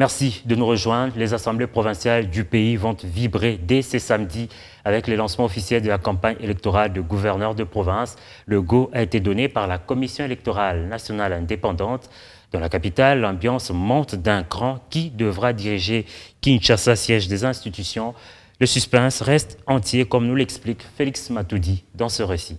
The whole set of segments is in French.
Merci de nous rejoindre. Les assemblées provinciales du pays vont vibrer dès ce samedi avec le lancement officiel de la campagne électorale de gouverneur de province. Le go a été donné par la Commission électorale nationale indépendante. Dans la capitale, l'ambiance monte d'un cran. Qui devra diriger Kinshasa, siège des institutions Le suspense reste entier, comme nous l'explique Félix Matoudi dans ce récit.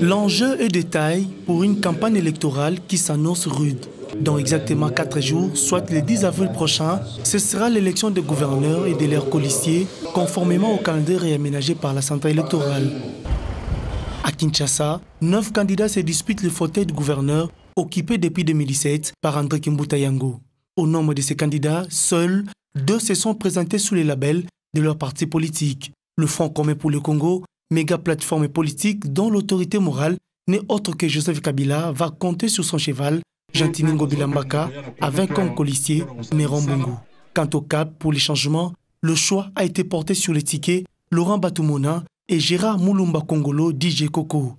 L'enjeu est détail pour une campagne électorale qui s'annonce rude. Dans exactement 4 jours, soit le 10 avril prochain, ce sera l'élection des gouverneurs et de leurs policiers conformément au calendrier réaménagé par la centrale électorale. À Kinshasa, 9 candidats se disputent le fauteuil de gouverneur occupé depuis 2017 par André Kimbutayango. Au nombre de ces candidats, seuls deux se sont présentés sous les labels de leur parti politique. Le Front commun pour le Congo, méga plateforme politique dont l'autorité morale n'est autre que Joseph Kabila, va compter sur son cheval Jantiningo Bilambaka, avec comme colissier Néron Bungu. Quant au cap pour les changements, le choix a été porté sur les tickets Laurent Batumona et Gérard Moulumba Kongolo DJ Coco.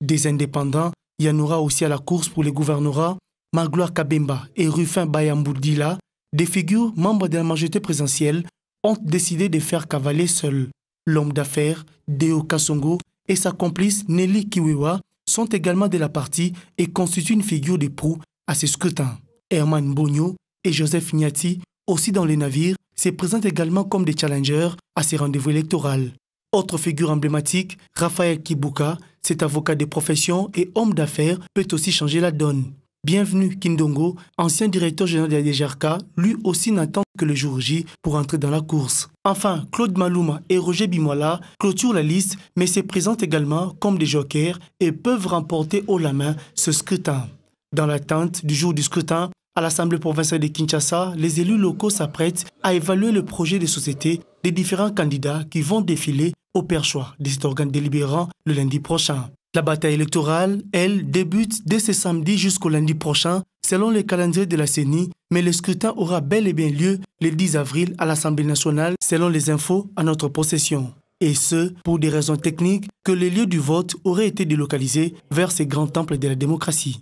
Des indépendants, il y en aura aussi à la course pour les gouvernorats Magloire Kabemba et Rufin Bayamboudila, des figures membres de la majorité présidentielle, ont décidé de faire cavaler seul. L'homme d'affaires, Deo Kasongo, et sa complice Nelly Kiwiwa sont également de la partie et constituent une figure de proue à ce scrutin. Herman Bogno et Joseph Niati, aussi dans les navires, se présentent également comme des challengers à ces rendez-vous électoraux. Autre figure emblématique, Raphaël Kibuka, cet avocat de profession et homme d'affaires, peut aussi changer la donne. Bienvenue Kindongo, ancien directeur général de la DGRK, lui aussi n'attend que le jour J pour entrer dans la course. Enfin, Claude Maluma et Roger Bimola clôturent la liste mais se présentent également comme des jokers et peuvent remporter haut la main ce scrutin. Dans l'attente du jour du scrutin, à l'Assemblée provinciale de Kinshasa, les élus locaux s'apprêtent à évaluer le projet de société des différents candidats qui vont défiler au perchoir de cet organe délibérant le lundi prochain. La bataille électorale, elle, débute dès ce samedi jusqu'au lundi prochain, selon le calendrier de la CENI, mais le scrutin aura bel et bien lieu le 10 avril à l'Assemblée nationale, selon les infos à notre possession. Et ce, pour des raisons techniques, que les lieux du vote auraient été délocalisés vers ces grands temples de la démocratie.